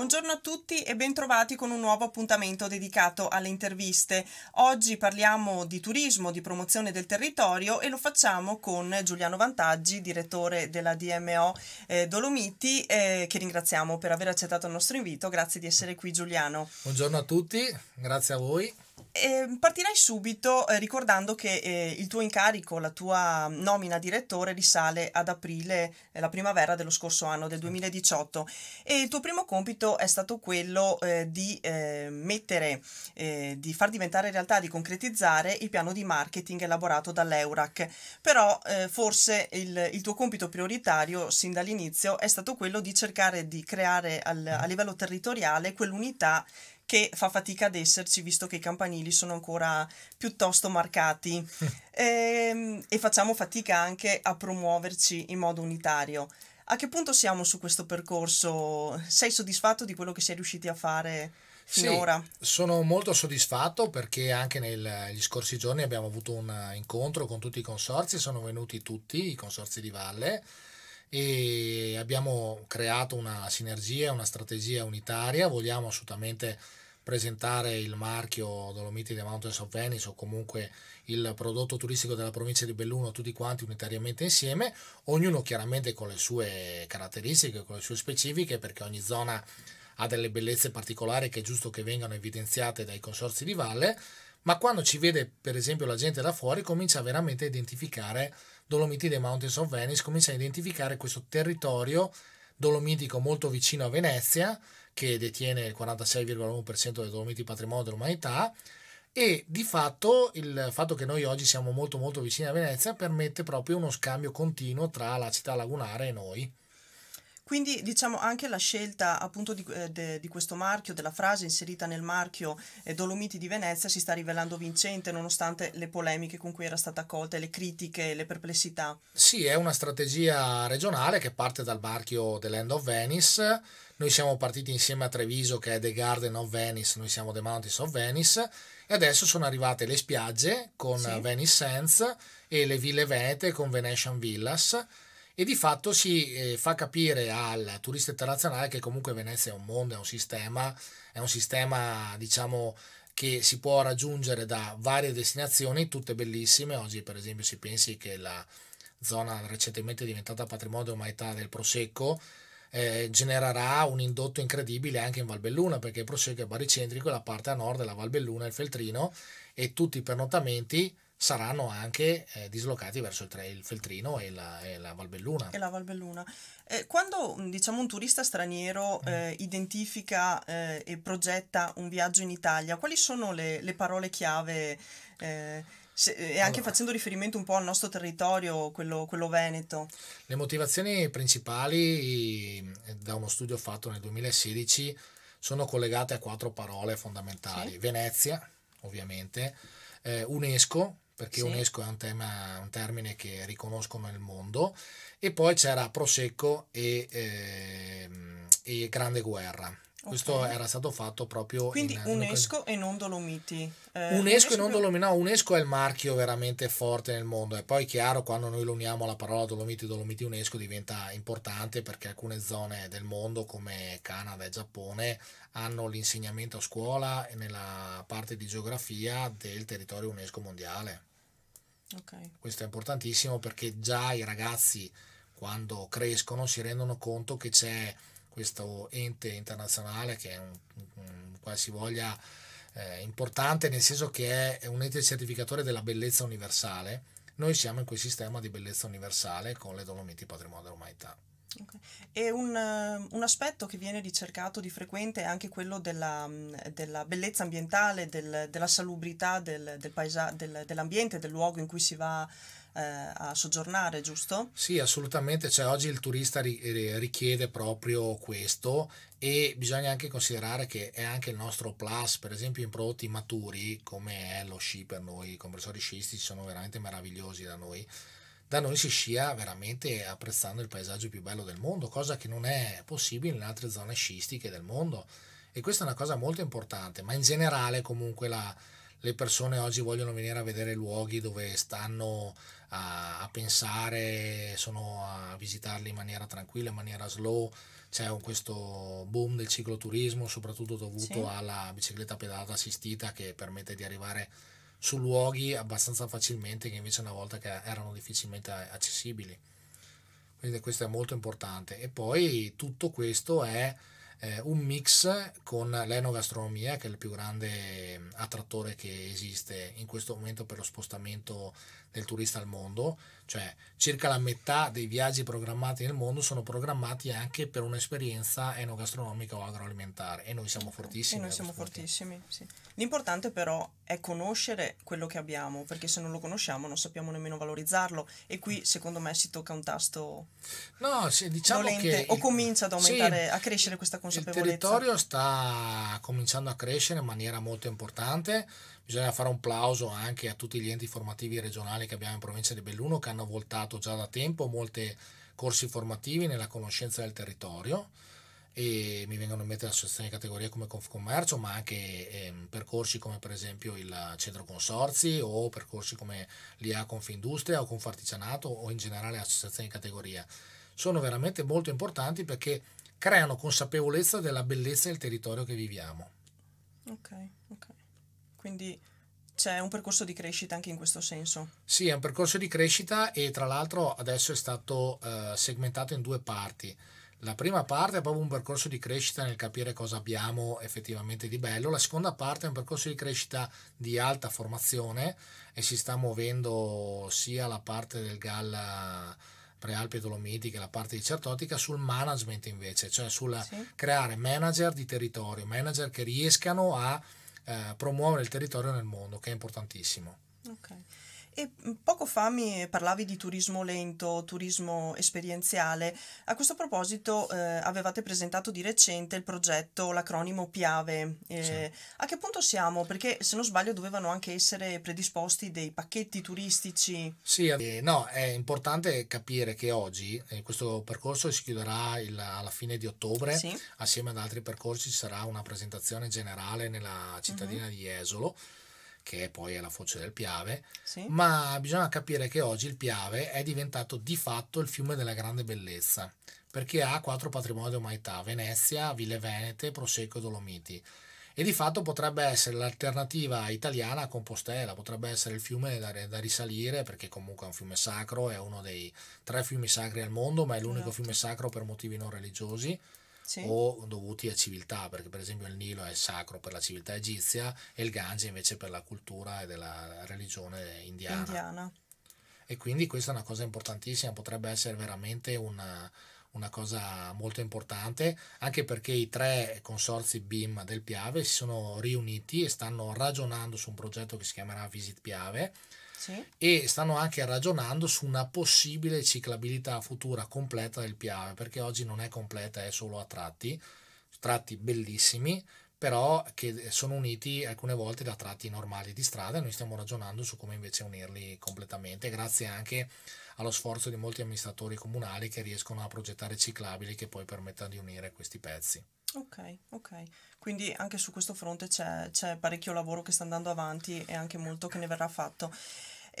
Buongiorno a tutti e bentrovati con un nuovo appuntamento dedicato alle interviste. Oggi parliamo di turismo, di promozione del territorio e lo facciamo con Giuliano Vantaggi, direttore della DMO eh, Dolomiti, eh, che ringraziamo per aver accettato il nostro invito. Grazie di essere qui Giuliano. Buongiorno a tutti, grazie a voi. Eh, partirei subito eh, ricordando che eh, il tuo incarico, la tua nomina direttore risale ad aprile, eh, la primavera dello scorso anno, del 2018, e il tuo primo compito è stato quello eh, di ehm, mettere, eh, di far diventare realtà, di concretizzare il piano di marketing elaborato dall'Eurac. Però forse il, il, tuo compito prioritario sin dall'inizio è stato quello di cercare di creare al, a mm. livello territoriale quell'unità che fa fatica ad esserci visto che i campanili sono ancora piuttosto marcati e, ehm, e facciamo fatica anche a promuoverci in modo unitario. A che punto siamo su questo percorso? Sei soddisfatto di quello che sei riusciti a fare? Finora. Sì, sono molto soddisfatto perché anche negli scorsi giorni abbiamo avuto un incontro con tutti i consorzi, sono venuti tutti i consorzi di valle e abbiamo creato una sinergia, una strategia unitaria, vogliamo assolutamente presentare il marchio Dolomiti The Mountains of Venice o comunque il prodotto turistico della provincia di Belluno tutti quanti unitariamente insieme, ognuno chiaramente con le sue caratteristiche, con le sue specifiche, perché ogni zona ha delle bellezze particolari che è giusto che vengano evidenziate dai consorzi di valle, ma quando ci vede per esempio la gente da fuori comincia veramente a identificare Dolomiti dei Mountains of Venice, comincia a identificare questo territorio dolomitico molto vicino a Venezia, che detiene il 46,1% dei dolomiti patrimonio dell'umanità, e di fatto il fatto che noi oggi siamo molto molto vicini a Venezia permette proprio uno scambio continuo tra la città lagunare e noi. Quindi diciamo anche la scelta appunto di, eh, de, di questo marchio, della frase inserita nel marchio eh, Dolomiti di Venezia si sta rivelando vincente nonostante le polemiche con cui era stata accolta, le critiche, le perplessità. Sì, è una strategia regionale che parte dal marchio The Land of Venice. Noi siamo partiti insieme a Treviso che è The Garden of Venice, noi siamo The Mountains of Venice e adesso sono arrivate le spiagge con sì. Venice Sands e le ville venete con Venetian Villas e di fatto si eh, fa capire al turista internazionale che comunque Venezia è un mondo, è un sistema, è un sistema diciamo che si può raggiungere da varie destinazioni, tutte bellissime. Oggi per esempio si pensi che la zona recentemente diventata patrimonio umanità del Prosecco eh, genererà un indotto incredibile anche in Valbelluna perché il Prosecco è baricentrico e la parte a nord della Valbelluna è il Feltrino e tutti i pernottamenti saranno anche eh, dislocati verso il, tra- il Feltrino e la, e la Valbelluna. E la Valbelluna. Eh, quando mm, diciamo, un turista straniero mm. eh, mm. identifica eh, e progetta un viaggio in Italia, quali sono le, le parole chiave? Eh, se, eh, e anche allora, facendo riferimento un po' al nostro territorio, quello, quello, veneto. Le motivazioni principali da uno studio fatto nel 2016 sono collegate a quattro parole fondamentali. Sì. Venezia, ovviamente, eh, UNESCO, perché sì. UNESCO è un, tema, un, termine che riconoscono nel mondo, e poi c'era Prosecco e, eh, e Grande Guerra. Okay. Questo era stato fatto proprio Quindi in, UNESCO in... e non Dolomiti. Eh, UNESCO e non Dolomiti, no, UNESCO è il marchio veramente forte nel mondo e poi è chiaro quando noi lo uniamo alla parola Dolomiti, Dolomiti UNESCO diventa importante perché alcune zone del mondo come Canada e Giappone hanno l'insegnamento a scuola e nella parte di geografia del territorio UNESCO mondiale. Okay. Questo è importantissimo perché già i ragazzi quando crescono si rendono conto che c'è questo ente internazionale che è un, un qualsivoglia eh, importante nel senso che è un ente certificatore della bellezza universale. Noi siamo in quel sistema di bellezza universale con le Dolomiti Patrimonio dell'Umanità. Okay. E un, eh, un, aspetto che viene ricercato di frequente è anche quello della, mm, della bellezza ambientale, del, della salubrità del, del paesa, dell'ambiente, del luogo in cui si va eh, a soggiornare, giusto? Sì, assolutamente. Cioè, oggi il turista eh, ri- richiede proprio questo e bisogna anche considerare che è anche il nostro plus, per esempio in prodotti maturi, come è lo sci per noi, i compressori sciistici sono veramente meravigliosi da noi da noi si scia veramente apprezzando il paesaggio più bello del mondo, cosa che non è possibile in altre zone sciistiche del mondo. E questa è una cosa molto importante, ma in generale comunque la, le persone oggi vogliono venire a vedere luoghi dove stanno a, a pensare, sono a visitarli in maniera tranquilla, in maniera slow. C'è questo boom del cicloturismo, soprattutto dovuto sì. alla bicicletta pedalata assistita che permette di arrivare a su luoghi abbastanza facilmente che invece una volta erano difficilmente accessibili. Quindi questo è molto importante. E poi tutto questo è eh, un mix con l'enogastronomia, che è il più grande eh, attrattore che esiste in questo momento per lo spostamento del turista al mondo, cioè circa la metà dei viaggi programmati nel mondo sono programmati anche per un'esperienza enogastronomica o agroalimentare e noi siamo certo, fortissimi. E noi siamo fortissimi, sì. L'importante però è conoscere quello che abbiamo, perché se non lo conosciamo non sappiamo nemmeno valorizzarlo e qui secondo me si tocca un tasto No, sì, diciamo dolente, che o comincia ad aumentare, sì, a crescere questa consapevolezza. Il territorio sta cominciando a crescere in maniera molto importante Bisogna fare un plauso anche a tutti gli enti formativi regionali che abbiamo in provincia di Belluno che hanno voltato già da tempo molti corsi formativi nella conoscenza del territorio e mi vengono in mente associazioni di categoria come Confcommercio, ma anche eh, percorsi come per esempio il Centro Consorzi o percorsi come l'IA Confindustria o Confartigianato o in generale associazioni di categoria. Sono veramente molto importanti perché creano consapevolezza della bellezza del territorio che viviamo. Ok, ok. Quindi c'è un percorso di crescita anche in questo senso. Sì, è un percorso di crescita e tra l'altro adesso è stato eh, segmentato in due parti. La prima parte è proprio un percorso di crescita nel capire cosa abbiamo effettivamente di bello, la seconda parte è un percorso di crescita di alta formazione e si sta muovendo sia la parte del GAL eh, Prealpi e Dolomiti che la parte di Certotica sul management invece, cioè sul sì. creare manager di territorio, manager che riescano a eh, promuovere il territorio nel mondo, che è importantissimo. Okay. E mm, poco fa mi parlavi di turismo lento, turismo esperienziale. A questo proposito eh, avevate presentato di recente il progetto, l'acronimo Piave. Eh, sì. A che punto siamo? Perché se non sbaglio dovevano anche essere predisposti dei pacchetti turistici. Sì, eh, no, è importante capire che oggi eh, questo percorso si chiuderà il, alla fine di ottobre. Sì. Assieme ad altri percorsi ci sarà una presentazione generale nella cittadina uh mhm. -huh. di Esolo che poi è la foce del Piave, sì. ma bisogna capire che oggi il Piave è diventato di fatto il fiume della grande bellezza, perché ha quattro patrimoni di umanità, Venezia, Ville Venete, Prosecco e Dolomiti. E di fatto potrebbe essere l'alternativa italiana a Compostela, potrebbe essere il fiume da, da, risalire perché comunque è un fiume sacro, è uno dei tre fiumi sacri al mondo, ma è l'unico esatto. fiume sacro per motivi non religiosi sì. o dovuti a civiltà, perché per esempio il Nilo è sacro per la civiltà egizia e il Gange invece per la cultura e della religione indiana. indiana. E quindi questa è una cosa importantissima, potrebbe essere veramente una, una cosa molto importante, anche perché i tre consorzi BIM del Piave si sono riuniti e stanno ragionando su un progetto che si chiamerà Visit Piave e stanno anche ragionando su una possibile ciclabilità futura completa del Piave, perché oggi non è completa, è solo a tratti, tratti bellissimi, però che sono uniti alcune volte da tratti normali di strada e noi stiamo ragionando su come invece unirli completamente, grazie anche allo sforzo di molti amministratori comunali che riescono a progettare ciclabili che poi permettano di unire questi pezzi. Ok, ok. Quindi anche su questo fronte c'è, c'è parecchio lavoro che sta andando avanti e anche molto che ne verrà fatto.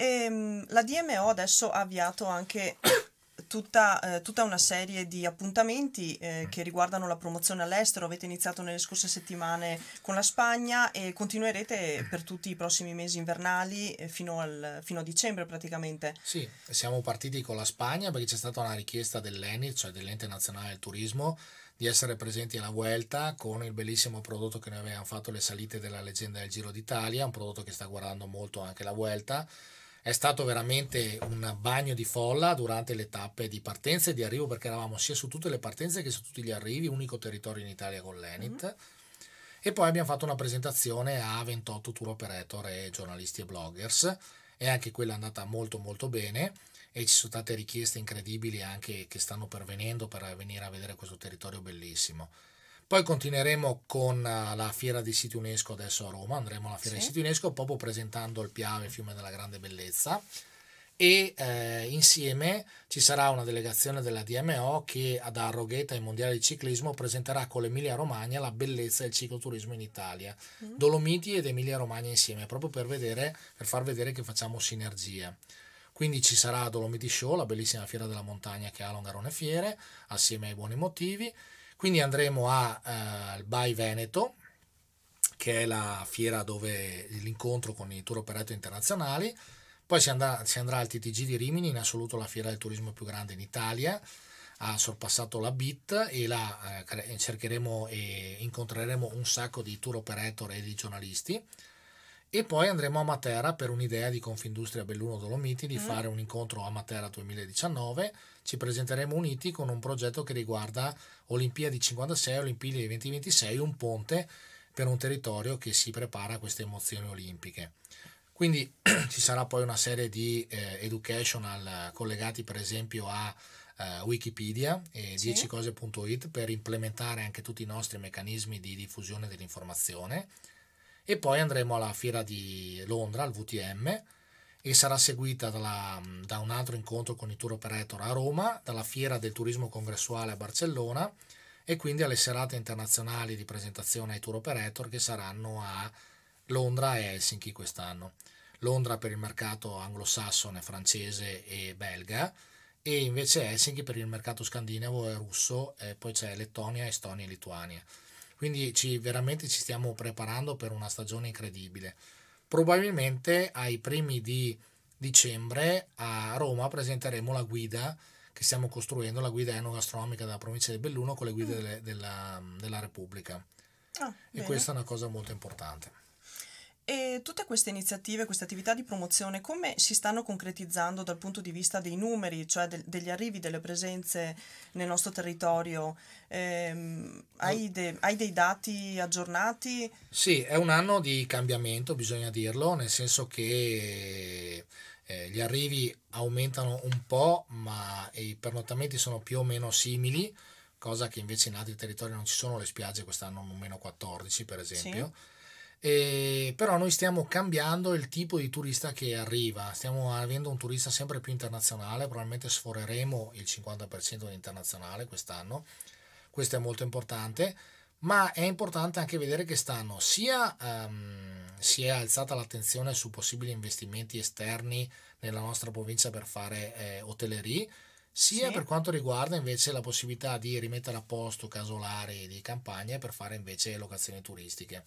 E, ehm, la DMO adesso ha avviato anche Tutta, eh, tutta, una serie di appuntamenti eh, che riguardano la promozione all'estero. Avete iniziato nelle scorse settimane con la Spagna e continuerete per tutti i prossimi mesi invernali eh, fino, al, fino, a dicembre praticamente. Sì, siamo partiti con la Spagna perché c'è stata una richiesta dell'ENI, cioè dell'Ente Nazionale del Turismo, di essere presenti alla Vuelta con il bellissimo prodotto che noi avevamo fatto, le salite della leggenda del Giro d'Italia, un prodotto che sta guardando molto anche la Vuelta è stato veramente un bagno di folla durante le tappe di partenza e di arrivo perché eravamo sia su tutte le partenze che su tutti gli arrivi, unico territorio in Italia con l'Enit. Mm-hmm. E poi abbiamo fatto una presentazione a 28 tour operator e giornalisti e bloggers e anche quella è andata molto molto bene e ci sono state richieste incredibili anche che stanno pervenendo per venire a vedere questo territorio bellissimo. Poi continueremo con eh, la fiera di siti UNESCO adesso a Roma, andremo alla fiera sì. di siti UNESCO proprio presentando il Piave, il fiume della grande bellezza e eh, insieme ci sarà una delegazione della DMO che ad Arrogheta ai Mondiale di ciclismo presenterà con l'Emilia Romagna la bellezza del cicloturismo in Italia, mm. Dolomiti ed Emilia Romagna insieme, proprio per, vedere, per far vedere che facciamo sinergie. Quindi ci sarà Dolomiti Show, la bellissima fiera della montagna che ha Longarone Fiere, assieme ai buoni motivi quindi andremo eh, al Bai Veneto, che è la fiera dove l'incontro con i tour operator internazionali. Poi si andrà, si andrà al TTG di Rimini, in assoluto la fiera del turismo più grande in Italia ha sorpassato la BIT e la eh, cercheremo e incontreremo un sacco di tour operator e di giornalisti e poi andremo a Matera per un'idea di Confindustria Belluno Dolomiti di mm. fare un incontro a Matera 2019. Ci presenteremo uniti con un progetto che riguarda Olimpiadi 56, Olimpiadi 2026, un ponte per un territorio che si prepara a queste emozioni olimpiche. Quindi ci sarà poi una serie di eh, educational collegati per esempio a eh, Wikipedia e sì. 10cose.it per implementare anche tutti i nostri meccanismi di diffusione dell'informazione e poi andremo alla fiera di Londra, al VTM, e sarà seguita dalla, da un altro incontro con i tour operator a Roma, dalla fiera del turismo congressuale a Barcellona e quindi alle serate internazionali di presentazione ai tour operator che saranno a Londra e Helsinki quest'anno. Londra per il mercato anglosassone, francese e belga e invece Helsinki per il mercato scandinavo e russo e poi c'è Lettonia, Estonia e Lituania. Quindi ci, veramente ci stiamo preparando per una stagione incredibile. Probabilmente ai primi di dicembre a Roma presenteremo la guida che stiamo costruendo, la guida enogastronomica della provincia di Belluno con le guide mm. delle, della, della, Repubblica. Ah, e bene. questa è una cosa molto importante. E tutte queste iniziative, queste attività di promozione, come si stanno concretizzando dal punto di vista dei numeri, cioè de degli arrivi, delle presenze nel nostro territorio? Ehm, hai, de hai, dei dati aggiornati? Sì, è un anno di cambiamento, bisogna dirlo, nel senso che eh, gli arrivi aumentano un po', ma i pernottamenti sono più o meno simili, cosa che invece in altri territori non ci sono, le spiagge quest'anno meno 14 per esempio. Sì e, eh, però noi stiamo cambiando il tipo di turista che arriva, stiamo avendo un turista sempre più internazionale, probabilmente sforeremo il 50% di internazionale quest'anno, questo è molto importante, ma è importante anche vedere che stanno sia um, si è alzata l'attenzione su possibili investimenti esterni nella nostra provincia per fare eh, hotellerie, sia sì. per quanto riguarda invece la possibilità di rimettere a posto casolari di campagne per fare invece locazioni turistiche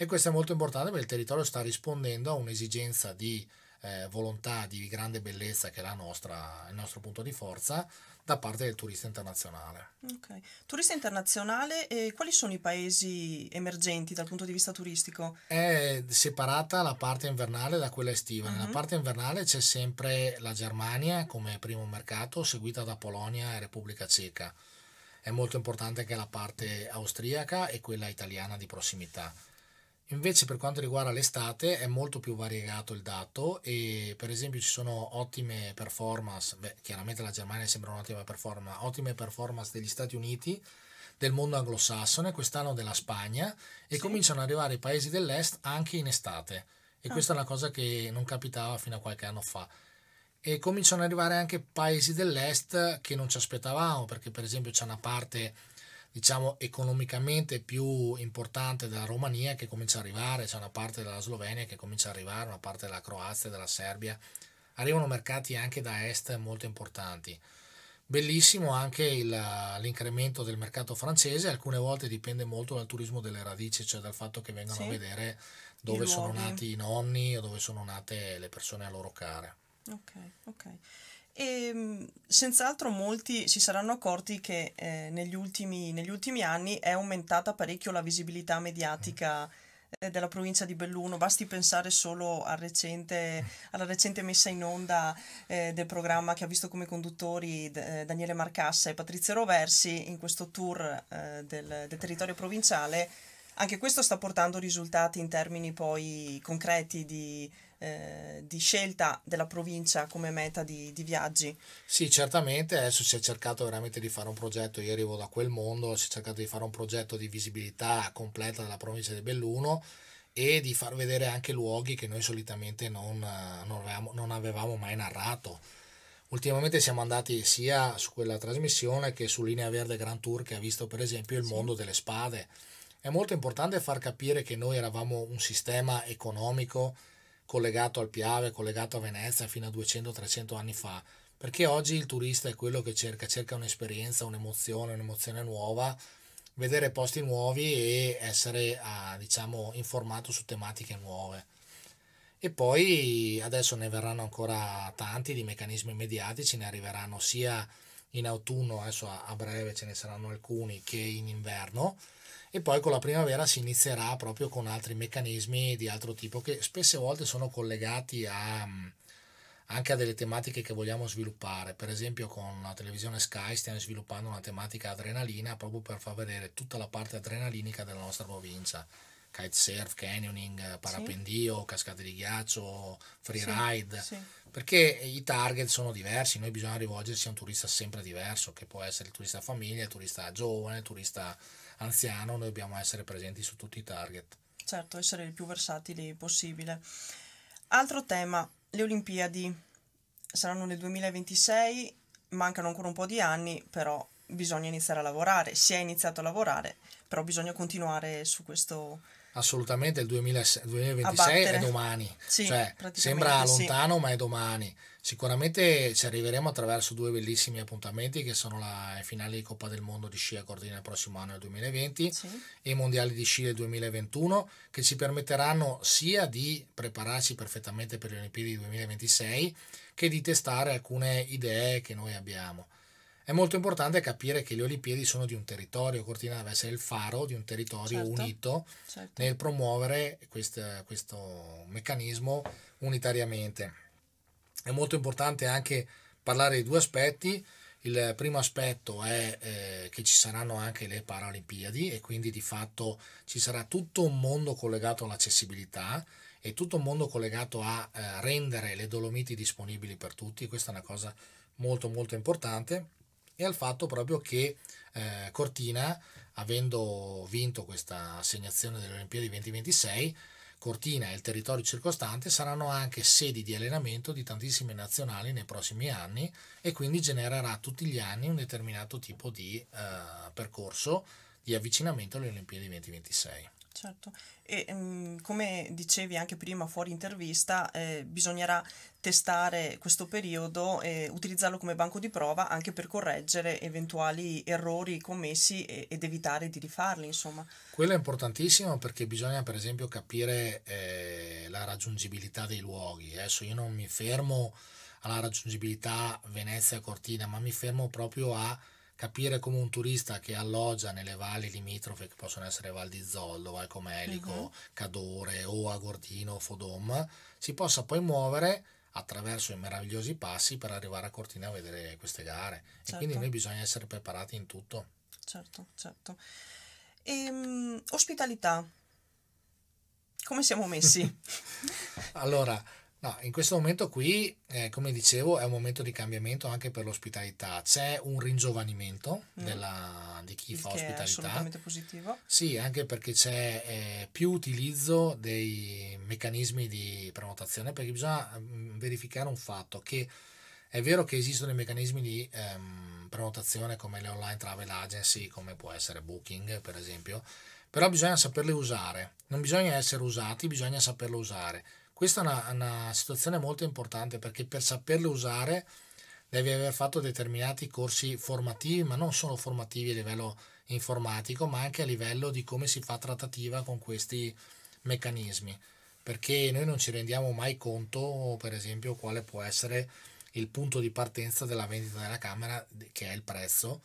e questo è molto importante perché il territorio sta rispondendo a un'esigenza di eh, volontà di grande bellezza che è nostra, il nostro punto di forza da parte del turista internazionale. Okay. Turista internazionale, eh, quali sono i paesi emergenti dal punto di vista turistico? È separata la parte invernale da quella estiva. Uh-huh. Nella mhm. parte invernale c'è sempre la Germania come primo mercato, seguita da Polonia e Repubblica Ceca. È molto importante anche la parte austriaca e quella italiana di prossimità Invece per quanto riguarda l'estate è molto più variegato il dato e per esempio ci sono ottime performance, beh chiaramente la Germania sembra un'ottima performance, ottime performance degli Stati Uniti, del mondo anglosassone, quest'anno della Spagna e sì. cominciano ad arrivare i paesi dell'est anche in estate e ah. questa è una cosa che non capitava fino a qualche anno fa e cominciano ad arrivare anche paesi dell'est che non ci aspettavamo perché per esempio c'è una parte diciamo economicamente più importante della Romania che comincia ad arrivare, c'è una parte della Slovenia che comincia ad arrivare, una parte della Croazia, della Serbia, arrivano mercati anche da est molto importanti. Bellissimo anche il, l'incremento del mercato francese, alcune volte dipende molto dal turismo delle radici, cioè dal fatto che vengano sì. a vedere dove sono nati i nonni o dove sono nate le persone a loro care. Ok, ok. E ehm, senz'altro molti si saranno accorti che eh, negli, ultimi, negli, ultimi, anni è aumentata parecchio la visibilità mediatica eh, della provincia di Belluno, basti pensare solo al recente, alla recente messa in onda eh, del programma che ha visto come conduttori eh, Daniele Marcassa e Patrizia Roversi in questo tour eh, del, del territorio provinciale anche questo sta portando risultati in termini poi concreti di, eh, di scelta della provincia come meta di, di, viaggi. Sì, certamente, adesso si è cercato veramente di fare un progetto, io arrivo da quel mondo, si è cercato di fare un progetto di visibilità completa della provincia di Belluno e di far vedere anche luoghi che noi solitamente non, eh, non, avevamo, non avevamo mai narrato. Ultimamente siamo andati sia su quella trasmissione che su Linea Verde Grand Tour che ha visto per esempio il sì. mondo delle spade è molto importante far capire che noi eravamo un sistema economico collegato al Piave, collegato a Venezia fino a 200-300 anni fa, perché oggi il turista è quello che cerca, cerca un'esperienza, un'emozione, un'emozione nuova, vedere posti nuovi e essere ah, diciamo, informato su tematiche nuove. E poi adesso ne verranno ancora tanti di meccanismi mediatici, ne arriveranno sia in autunno, adesso a, breve ce ne saranno alcuni, che in inverno e poi con la primavera si inizierà proprio con altri meccanismi di altro tipo che spesse volte sono collegati a, mm, anche a delle tematiche che vogliamo sviluppare. Per esempio con la televisione Sky stiamo sviluppando una tematica adrenalina proprio per far vedere tutta la parte adrenalinica della nostra provincia. Kitesurf, canyoning, parapendio, sì. cascate di ghiaccio, freeride, sì, sì. perché i target sono diversi, noi bisogna rivolgersi a un turista sempre diverso, che può essere il turista famiglia, il turista giovane, il turista anziano noi dobbiamo essere presenti su tutti i target. Certo, essere il più versatili possibile. Altro tema, le Olimpiadi saranno nel 2026, mancano ancora un po' di anni, però bisogna iniziare a lavorare, si è iniziato a lavorare, però bisogna continuare su questo assolutamente il 2000, 2026 è domani, sì, cioè, sembra lontano sì. ma è domani. Sicuramente ci arriveremo attraverso due bellissimi appuntamenti che sono la finale di Coppa del Mondo di sci a Cordina il prossimo anno nel 2020 sì. e i mondiali di sci del 2021 che ci permetteranno sia di prepararci perfettamente per le Olimpiadi 2026 che di testare alcune idee che noi abbiamo. È molto importante capire che le Olimpiadi sono di un territorio, Cortina deve essere il faro di un territorio certo, unito certo. nel promuovere quest, questo meccanismo unitariamente. È molto importante anche parlare di due aspetti. Il primo aspetto è eh, che ci saranno anche le Paralimpiadi e quindi di fatto ci sarà tutto un mondo collegato all'accessibilità e tutto un mondo collegato a eh, rendere le Dolomiti disponibili per tutti. Questa è una cosa molto molto importante e al fatto proprio che eh, Cortina, avendo vinto questa assegnazione delle Olimpiadi 2026, Cortina e il territorio circostante saranno anche sedi di allenamento di tantissime nazionali nei prossimi anni e quindi genererà tutti gli anni un determinato tipo di eh, percorso di avvicinamento alle Olimpiadi 2026. Certo, e um, come dicevi anche prima fuori intervista, eh, bisognerà testare questo periodo e utilizzarlo come banco di prova anche per correggere eventuali errori commessi e, ed evitare di rifarli, insomma. Quello è importantissimo perché bisogna per esempio capire eh, la raggiungibilità dei luoghi. Eh. Adesso io non mi fermo alla raggiungibilità Venezia-Cortina, ma mi fermo proprio a capire come un turista che alloggia nelle valli limitrofe, che possono essere Val di Zoldo, Val Comelico, uh-huh. Cadore o Agordino Fodom, si possa poi muovere attraverso i meravigliosi passi per arrivare a Cortina a vedere queste gare. Certo. E quindi certo. noi bisogna essere preparati in tutto. Certo, certo. Ehm, ospitalità. Come siamo messi? allora, No, in questo momento qui, eh, come dicevo, è un momento di cambiamento anche per l'ospitalità. C'è un ringiovanimento mm. di chi Il fa ospitalità. È assolutamente positivo. Sì, anche perché c'è eh, più utilizzo dei meccanismi di prenotazione, perché bisogna mm, verificare un fatto che è vero che esistono i meccanismi di ehm, prenotazione come le online travel agency, come può essere Booking, per esempio, però bisogna saperle usare. Non bisogna essere usati, bisogna saperlo usare questa è una, una situazione molto importante perché per saperlo usare devi aver fatto determinati corsi formativi, ma non solo formativi a livello informatico, ma anche a livello di come si fa trattativa con questi meccanismi, perché noi non ci rendiamo mai conto, per esempio, quale può essere il punto di partenza della vendita della camera, che è il prezzo,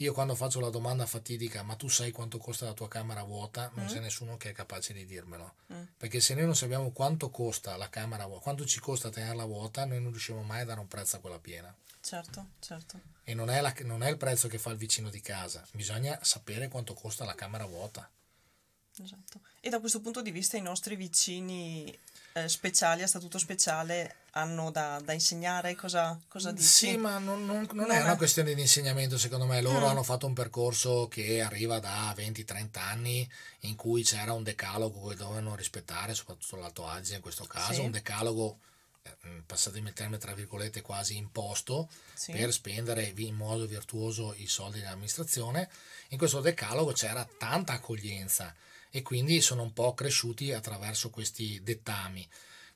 io quando faccio la domanda fatidica, ma tu sai quanto costa la tua camera vuota, non mm. c'è nessuno che è capace di dirmelo. Mm. Perché se noi non sappiamo quanto costa la camera vuota, quanto ci costa tenerla vuota, noi non riusciamo mai a dare un prezzo a quella piena. Certo, certo. E non è, la, non è il prezzo che fa il vicino di casa, bisogna sapere quanto costa la camera vuota. Esatto. E da questo punto di vista i nostri vicini eh, speciali a statuto speciale hanno da, da insegnare? Cosa, cosa dici? Sì, ma non, non, non, non è, è una questione di insegnamento, secondo me. Loro mm. hanno fatto un percorso che arriva da 20-30 anni in cui c'era un decalogo che dovevano rispettare, soprattutto l'Alto Adige in questo caso, sì. un decalogo eh, passatemi il termine tra virgolette quasi imposto sì. per spendere in modo virtuoso i soldi dell'amministrazione in questo decalogo c'era tanta accoglienza e quindi sono un po' cresciuti attraverso questi dettami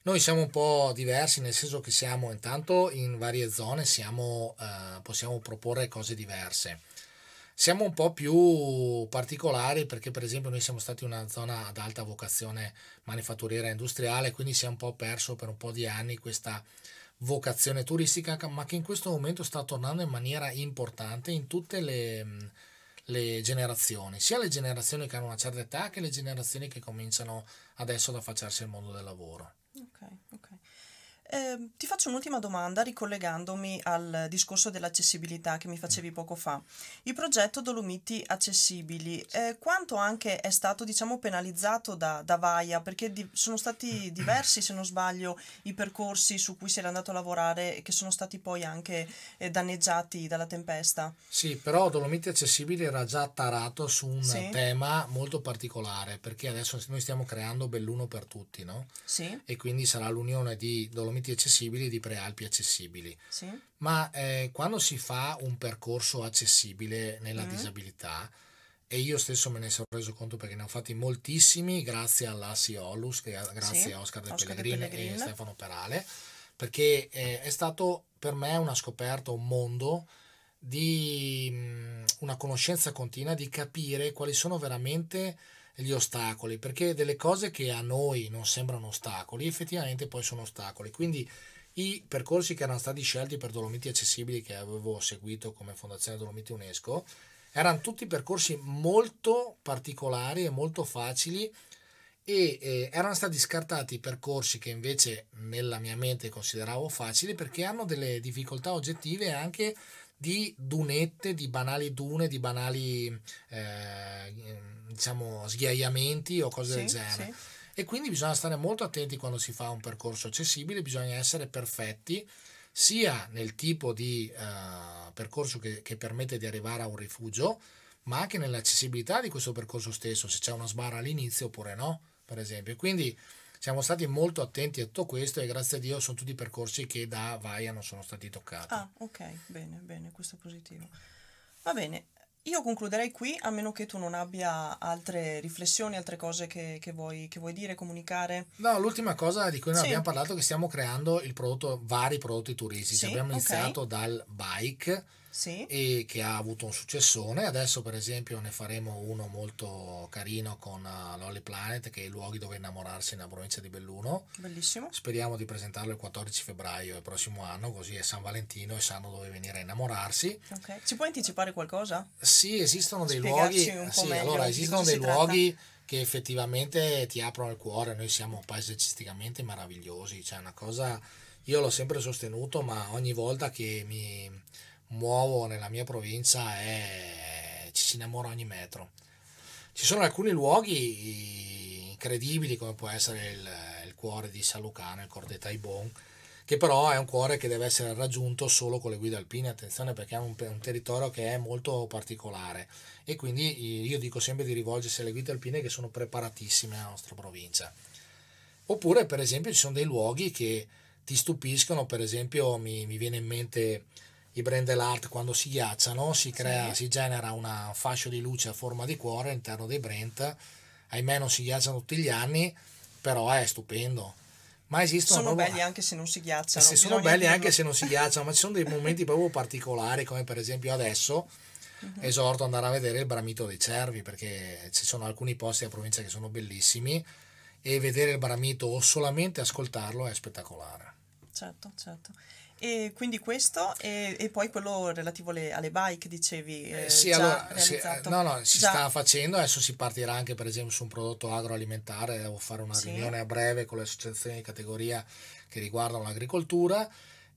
noi siamo un po' diversi nel senso che siamo intanto in varie zone siamo, eh, possiamo proporre cose diverse siamo un po' più particolari perché per esempio noi siamo stati una zona ad alta vocazione manifatturiera industriale, quindi si è un po' perso per un po' di anni questa vocazione turistica, ma che in questo momento sta tornando in maniera importante in tutte le, le generazioni, sia le generazioni che hanno una certa età che le generazioni che cominciano adesso ad affacciarsi al mondo del lavoro. Ok, ok. Eh, ti faccio un'ultima domanda ricollegandomi al discorso dell'accessibilità che mi facevi mm. poco fa. Il progetto Dolomiti Accessibili, eh, quanto anche è stato diciamo, penalizzato da, da Vaia? Perché di, sono stati diversi, se non sbaglio, i percorsi su cui si era andato a lavorare e che sono stati poi anche eh, danneggiati dalla tempesta. Sì, però Dolomiti Accessibili era già tarato su un sì. tema molto particolare, perché adesso noi stiamo creando Belluno per tutti, no? Sì. E quindi sarà l'unione di Dolomiti Pianeti Accessibili e di Prealpi Accessibili. Sì. Ma eh, quando si fa un percorso accessibile nella mm. disabilità, e io stesso me ne sono reso conto perché ne ho fatti moltissimi grazie all'Assi Ollus, grazie sì, a Oscar Del Pellegrini e Stefano Perale, perché eh, è stato per me una scoperta, un mondo di mh, mm, una conoscenza continua, di capire quali sono veramente gli ostacoli, perché delle cose che a noi non sembrano ostacoli, effettivamente poi sono ostacoli. Quindi i percorsi che erano stati scelti per Dolomiti Accessibili che avevo seguito come Fondazione Dolomiti UNESCO erano tutti percorsi molto particolari e molto facili e eh, erano stati scartati i percorsi che invece nella mia mente consideravo facili perché hanno delle difficoltà oggettive anche di dunette, di banali dune, di banali eh, diciamo sghiaiamenti o cose sì, del genere. Sì. E quindi bisogna stare molto attenti quando si fa un percorso accessibile, bisogna essere perfetti sia nel tipo di uh, percorso che, che, permette di arrivare a un rifugio, ma anche nell'accessibilità di questo percorso stesso, se c'è una sbarra all'inizio oppure no, per esempio. Quindi siamo stati molto attenti a tutto questo e grazie a Dio sono tutti i percorsi che da Vaia non sono stati toccati. Ah, ok, bene, bene, questo è positivo. Va bene, io concluderei qui, a meno che tu non abbia altre riflessioni, altre cose che, che, vuoi, che vuoi, dire, comunicare. No, l'ultima cosa di cui non sì. abbiamo parlato è che stiamo creando prodotto, vari prodotti turistici. Sì, abbiamo okay. iniziato dal bike sì. e che ha avuto un successone. Adesso, per esempio, ne faremo uno molto carino con eh, Lolly Planet, che è i luoghi dove innamorarsi nella provincia di Belluno. Bellissimo. Speriamo di presentarlo il 14 febbraio del prossimo anno, così è San Valentino e sanno dove venire a innamorarsi. Okay. Ci puoi anticipare qualcosa? Sì, esistono dei Spiegarci luoghi. Sì, meglio, allora, esistono dei luoghi. Tratta effettivamente ti aprono il cuore. Noi siamo paesaggisticamente meravigliosi, cioè una cosa. Io l'ho sempre sostenuto, ma ogni volta che mi, muovo nella mia provincia e ci si innamora ogni metro. Ci sono alcuni luoghi incredibili come può essere il, il cuore di San Lucano, il cuore di Taibon, che però è un cuore che deve essere raggiunto solo con le guide alpine, attenzione perché è un, un, territorio che è molto particolare e quindi eh, io dico sempre di rivolgersi alle guide alpine che sono preparatissime nella nostra provincia. Oppure per esempio ci sono dei luoghi che ti stupiscono, per esempio mi, mi viene in mente i Brendel Art quando si ghiacciano si, crea, sì. si genera una, fascia di luce a forma di cuore all'interno dei brand Ahimè non si ghiacciano tutti gli anni, però è stupendo. Ma esistono sono proprio... belli anche se non si ghiacciano. Se sono belli dirlo. anche se non si ghiacciano, ma ci sono dei momenti proprio particolari, come per esempio adesso uh-huh. esorto ad andare a vedere il bramito dei cervi, perché ci sono alcuni posti della provincia che sono bellissimi e vedere il bramito o solamente ascoltarlo è spettacolare. Certo, certo. E quindi questo e, e poi quello relativo alle, alle bike, dicevi. Eh, eh sì, allora, sì, eh, no, no, si già. sta facendo, adesso si partirà anche per esempio su un prodotto agroalimentare, devo fare una sì. riunione a breve con le associazioni di categoria che riguardano l'agricoltura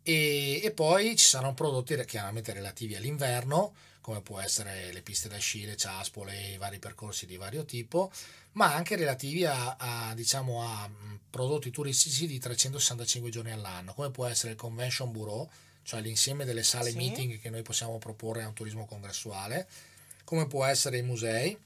e, e poi ci saranno prodotti chiaramente relativi all'inverno come può essere le piste da sci, le ciaspole, i vari percorsi di vario tipo, ma anche relativi a, a, diciamo, a mm, prodotti turistici di 365 giorni all'anno, come può essere il Convention Bureau, cioè l'insieme delle sale sì. meeting che noi possiamo proporre a un turismo congressuale, come può essere i musei,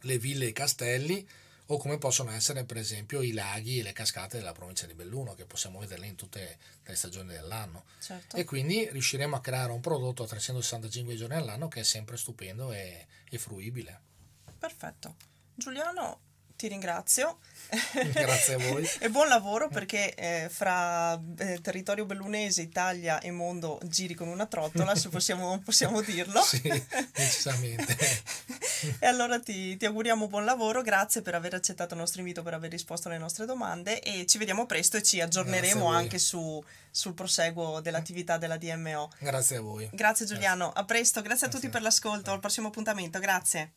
le ville e i castelli, o come possono essere per esempio i laghi e le cascate della provincia di Belluno, che possiamo vederle in tutte le stagioni dell'anno. Certo. E quindi riusciremo a creare un prodotto a 365 giorni all'anno che è sempre stupendo e, e fruibile. Perfetto. Giuliano, ti ringrazio. Grazie a voi. e buon lavoro perché eh, fra eh, territorio bellunese, Italia e mondo giri con una trottola, se possiamo, possiamo dirlo. sì, decisamente. e allora ti, ti, auguriamo buon lavoro, grazie per aver accettato il nostro invito, per aver risposto alle nostre domande e ci vediamo presto e ci aggiorneremo anche su, sul proseguo dell'attività della DMO. Grazie a voi. Grazie Giuliano, grazie. a presto, grazie a tutti per l'ascolto, al prossimo appuntamento, grazie.